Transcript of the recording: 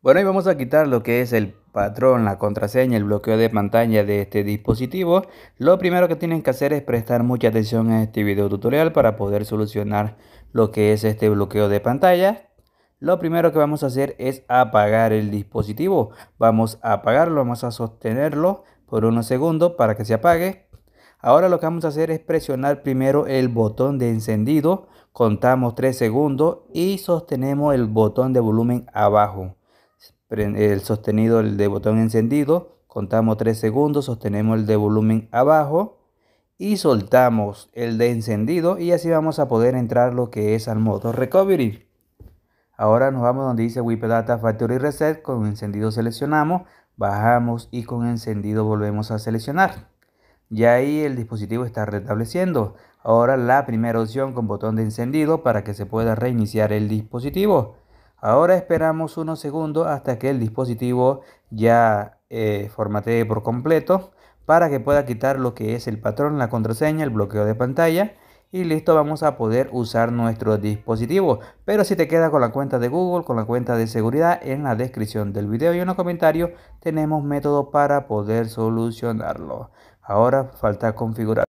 Bueno, y vamos a quitar lo que es el patrón, la contraseña, el bloqueo de pantalla de este dispositivo. Lo primero que tienen que hacer es prestar mucha atención a este video tutorial para poder solucionar lo que es este bloqueo de pantalla. Lo primero que vamos a hacer es apagar el dispositivo. Vamos a apagarlo, vamos a sostenerlo por unos segundos para que se apague. Ahora lo que vamos a hacer es presionar primero el botón de encendido. Contamos 3 segundos y sostenemos el botón de volumen abajo el sostenido el de botón encendido, contamos 3 segundos, sostenemos el de volumen abajo y soltamos el de encendido y así vamos a poder entrar lo que es al modo recovery. Ahora nos vamos donde dice Wipe Data Factory Reset, con encendido seleccionamos, bajamos y con encendido volvemos a seleccionar. Ya ahí el dispositivo está restableciendo. Ahora la primera opción con botón de encendido para que se pueda reiniciar el dispositivo. Ahora esperamos unos segundos hasta que el dispositivo ya eh, formatee por completo para que pueda quitar lo que es el patrón, la contraseña, el bloqueo de pantalla y listo vamos a poder usar nuestro dispositivo pero si te queda con la cuenta de google con la cuenta de seguridad en la descripción del video y en los comentarios tenemos método para poder solucionarlo ahora falta configurar